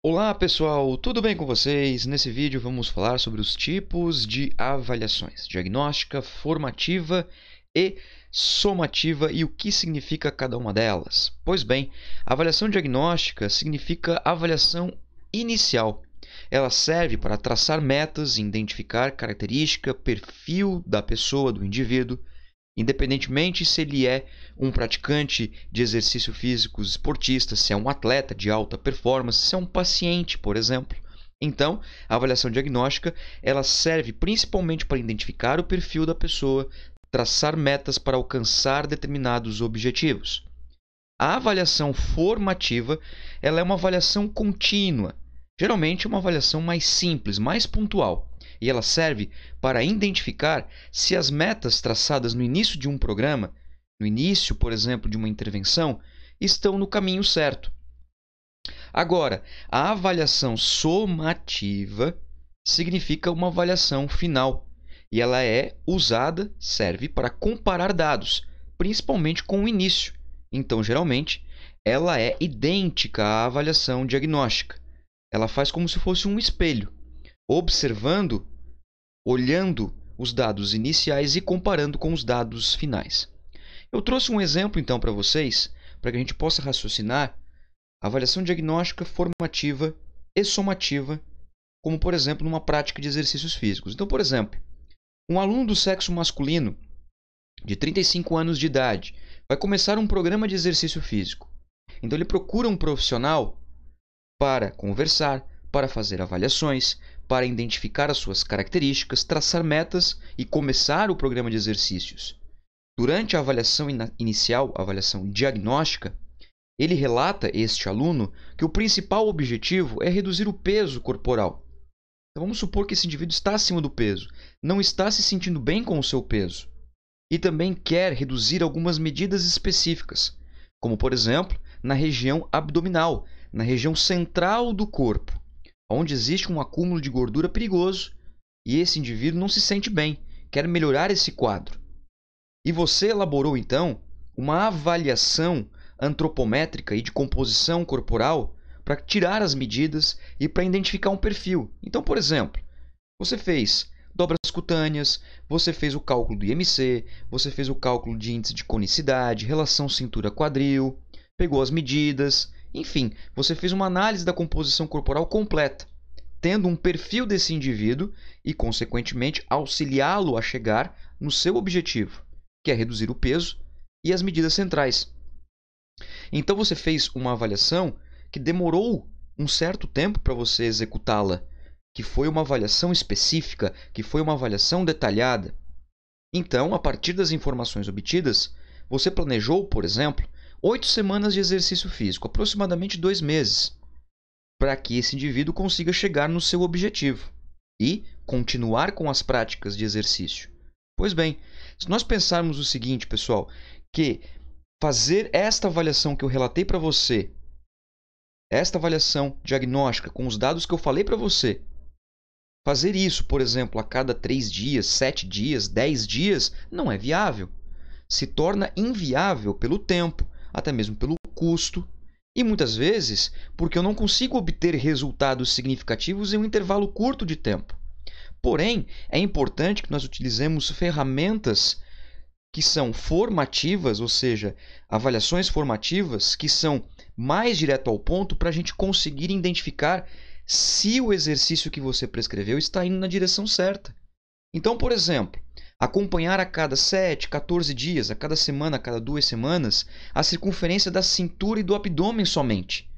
Olá pessoal, tudo bem com vocês? Nesse vídeo vamos falar sobre os tipos de avaliações, diagnóstica, formativa e somativa e o que significa cada uma delas. Pois bem, avaliação diagnóstica significa avaliação inicial. Ela serve para traçar metas, identificar característica, perfil da pessoa, do indivíduo, Independentemente se ele é um praticante de exercício físico esportista, se é um atleta de alta performance, se é um paciente, por exemplo. Então, a avaliação diagnóstica ela serve principalmente para identificar o perfil da pessoa, traçar metas para alcançar determinados objetivos. A avaliação formativa ela é uma avaliação contínua, geralmente é uma avaliação mais simples, mais pontual e ela serve para identificar se as metas traçadas no início de um programa, no início, por exemplo, de uma intervenção, estão no caminho certo. Agora, a avaliação somativa significa uma avaliação final e ela é usada, serve para comparar dados, principalmente com o início. Então, geralmente, ela é idêntica à avaliação diagnóstica. Ela faz como se fosse um espelho observando, olhando os dados iniciais e comparando com os dados finais. Eu trouxe um exemplo então para vocês, para que a gente possa raciocinar avaliação diagnóstica formativa e somativa, como por exemplo numa prática de exercícios físicos. Então, por exemplo, um aluno do sexo masculino de 35 anos de idade vai começar um programa de exercício físico. Então ele procura um profissional para conversar, para fazer avaliações, para identificar as suas características, traçar metas e começar o programa de exercícios. Durante a avaliação inicial, a avaliação diagnóstica, ele relata este aluno que o principal objetivo é reduzir o peso corporal. Então vamos supor que esse indivíduo está acima do peso, não está se sentindo bem com o seu peso e também quer reduzir algumas medidas específicas, como por exemplo, na região abdominal, na região central do corpo onde existe um acúmulo de gordura perigoso e esse indivíduo não se sente bem, quer melhorar esse quadro. E você elaborou então uma avaliação antropométrica e de composição corporal para tirar as medidas e para identificar um perfil. Então, por exemplo, você fez dobras cutâneas, você fez o cálculo do IMC, você fez o cálculo de índice de conicidade, relação cintura-quadril, pegou as medidas, enfim, você fez uma análise da composição corporal completa, tendo um perfil desse indivíduo e, consequentemente, auxiliá-lo a chegar no seu objetivo, que é reduzir o peso e as medidas centrais. Então você fez uma avaliação que demorou um certo tempo para você executá-la, que foi uma avaliação específica, que foi uma avaliação detalhada. Então, a partir das informações obtidas, você planejou, por exemplo, oito semanas de exercício físico, aproximadamente dois meses, para que esse indivíduo consiga chegar no seu objetivo e continuar com as práticas de exercício. Pois bem, se nós pensarmos o seguinte, pessoal, que fazer esta avaliação que eu relatei para você, esta avaliação diagnóstica com os dados que eu falei para você, fazer isso, por exemplo, a cada três dias, sete dias, dez dias, não é viável. Se torna inviável pelo tempo, até mesmo pelo custo e muitas vezes porque eu não consigo obter resultados significativos em um intervalo curto de tempo. Porém, é importante que nós utilizemos ferramentas que são formativas, ou seja, avaliações formativas que são mais direto ao ponto para a gente conseguir identificar se o exercício que você prescreveu está indo na direção certa. Então, por exemplo, acompanhar a cada 7, 14 dias, a cada semana, a cada duas semanas, a circunferência da cintura e do abdômen somente.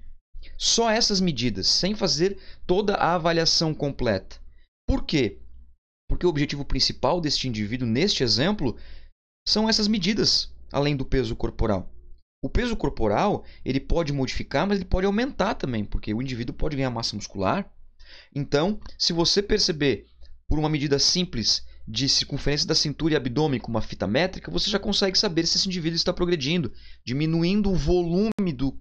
Só essas medidas, sem fazer toda a avaliação completa. Por quê? Porque o objetivo principal deste indivíduo, neste exemplo, são essas medidas, além do peso corporal. O peso corporal ele pode modificar, mas ele pode aumentar também, porque o indivíduo pode ganhar massa muscular. Então, se você perceber por uma medida simples de circunferência da cintura e abdômen com uma fita métrica, você já consegue saber se esse indivíduo está progredindo, diminuindo o volume do,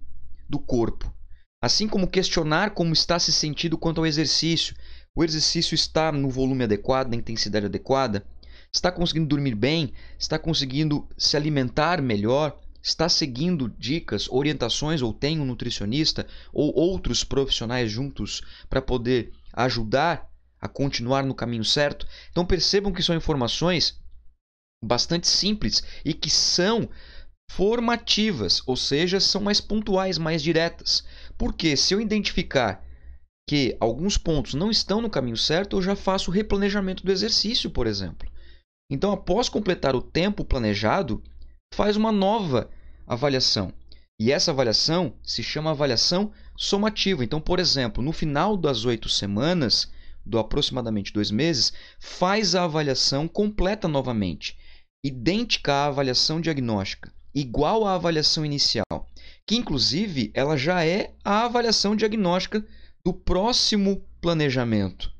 do corpo. Assim como questionar como está se sentindo quanto ao exercício. O exercício está no volume adequado, na intensidade adequada? Está conseguindo dormir bem? Está conseguindo se alimentar melhor? Está seguindo dicas, orientações ou tem um nutricionista ou outros profissionais juntos para poder ajudar a continuar no caminho certo. Então percebam que são informações bastante simples e que são formativas, ou seja, são mais pontuais, mais diretas. Porque se eu identificar que alguns pontos não estão no caminho certo, eu já faço o replanejamento do exercício, por exemplo. Então, após completar o tempo planejado, faz uma nova avaliação. E essa avaliação se chama avaliação somativa. Então, por exemplo, no final das oito semanas, do aproximadamente dois meses, faz a avaliação completa novamente, idêntica à avaliação diagnóstica, igual à avaliação inicial, que inclusive ela já é a avaliação diagnóstica do próximo planejamento.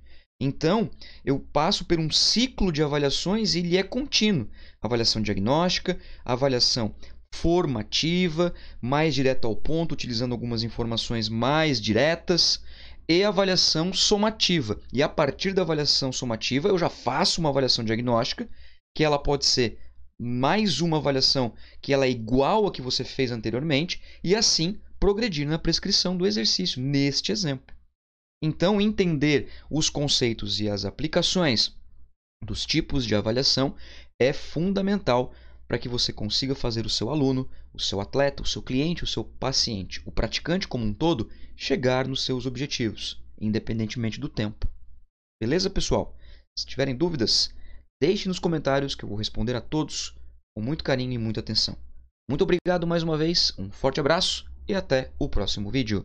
Então, eu passo por um ciclo de avaliações e ele é contínuo. Avaliação diagnóstica, avaliação formativa, mais direta ao ponto, utilizando algumas informações mais diretas, e avaliação somativa. E a partir da avaliação somativa, eu já faço uma avaliação diagnóstica, que ela pode ser mais uma avaliação que ela é igual a que você fez anteriormente, e assim progredir na prescrição do exercício, neste exemplo. Então, entender os conceitos e as aplicações dos tipos de avaliação é fundamental para que você consiga fazer o seu aluno, o seu atleta, o seu cliente, o seu paciente, o praticante como um todo, chegar nos seus objetivos, independentemente do tempo. Beleza, pessoal? Se tiverem dúvidas, deixe nos comentários que eu vou responder a todos com muito carinho e muita atenção. Muito obrigado mais uma vez, um forte abraço e até o próximo vídeo.